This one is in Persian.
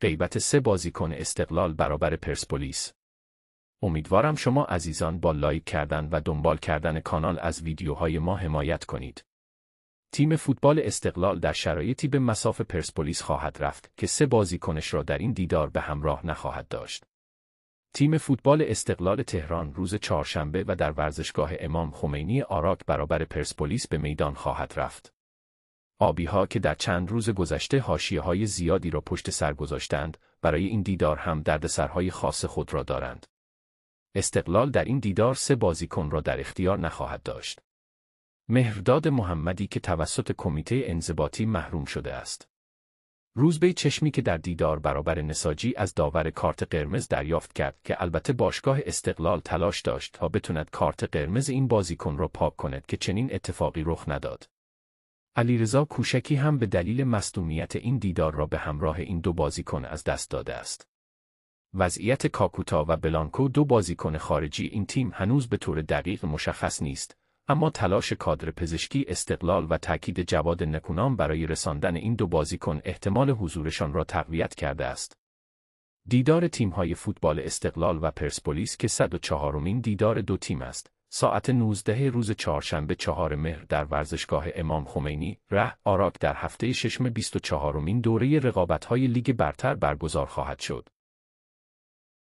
قیبت سه بازیکن استقلال برابر پرسپولیس امیدوارم شما عزیزان با لایک کردن و دنبال کردن کانال از ویدیوهای ما حمایت کنید. تیم فوتبال استقلال در شرایطی به مساف پرسپولیس خواهد رفت که سه بازیکنش را در این دیدار به همراه نخواهد داشت. تیم فوتبال استقلال تهران روز چهارشنبه و در ورزشگاه امام خمینی آراک برابر پرسپولیس به میدان خواهد رفت. آبیها که در چند روز گذشته هاشیه های زیادی را پشت سر گذاشتند، برای این دیدار هم دردسرهای خاص خود را دارند. استقلال در این دیدار سه بازیکن را در اختیار نخواهد داشت. مهرداد محمدی که توسط کمیته انضباطی محروم شده است. روزبه چشمی که در دیدار برابر نساجی از داور کارت قرمز دریافت کرد که البته باشگاه استقلال تلاش داشت تا بتوند کارت قرمز این بازیکن را پاک کند که چنین اتفاقی رخ نداد. علیرضا کوشکی هم به دلیل مصدومیت این دیدار را به همراه این دو بازیکن از دست داده است. وضعیت کاکوتا و بلانکو دو بازیکن خارجی این تیم هنوز به طور دقیق مشخص نیست، اما تلاش کادر پزشکی استقلال و تاکید جواد نکونام برای رساندن این دو بازیکن احتمال حضورشان را تقویت کرده است. دیدار تیم‌های فوتبال استقلال و پرسپولیس که 104مین دیدار دو تیم است، ساعت 19 روز چهارشنبه چهار مهر در ورزشگاه امام خمینی ره آراک در هفته ششم 24 مین دوره رقابت‌های لیگ برتر برگزار خواهد شد.